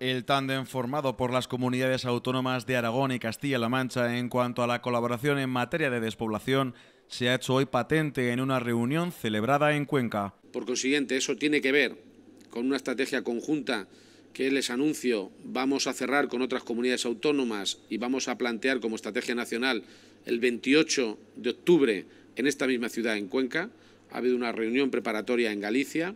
el tándem formado por las comunidades autónomas de Aragón y Castilla-La Mancha en cuanto a la colaboración en materia de despoblación se ha hecho hoy patente en una reunión celebrada en Cuenca. Por consiguiente, eso tiene que ver con una estrategia conjunta que les anuncio vamos a cerrar con otras comunidades autónomas y vamos a plantear como estrategia nacional el 28 de octubre en esta misma ciudad, en Cuenca. Ha habido una reunión preparatoria en Galicia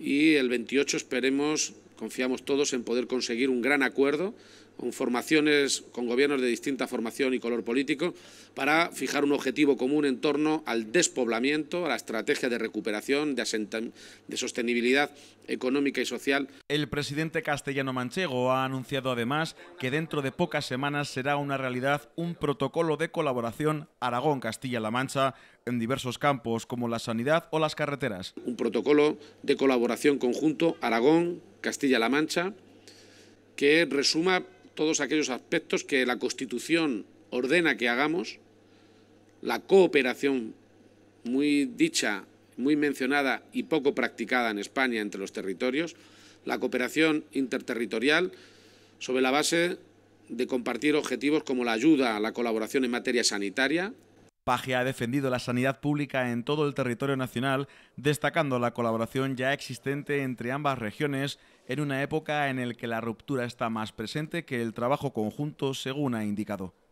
y el 28 esperemos Confiamos todos en poder conseguir un gran acuerdo con formaciones, con gobiernos de distinta formación y color político, para fijar un objetivo común en torno al despoblamiento, a la estrategia de recuperación, de, de sostenibilidad económica y social. El presidente castellano manchego ha anunciado además que dentro de pocas semanas será una realidad un protocolo de colaboración Aragón-Castilla-La Mancha en diversos campos como la sanidad o las carreteras. Un protocolo de colaboración conjunto Aragón-Castilla-La Mancha que resuma todos aquellos aspectos que la Constitución ordena que hagamos, la cooperación muy dicha, muy mencionada y poco practicada en España entre los territorios, la cooperación interterritorial sobre la base de compartir objetivos como la ayuda a la colaboración en materia sanitaria, Paje ha defendido la sanidad pública en todo el territorio nacional, destacando la colaboración ya existente entre ambas regiones en una época en la que la ruptura está más presente que el trabajo conjunto, según ha indicado.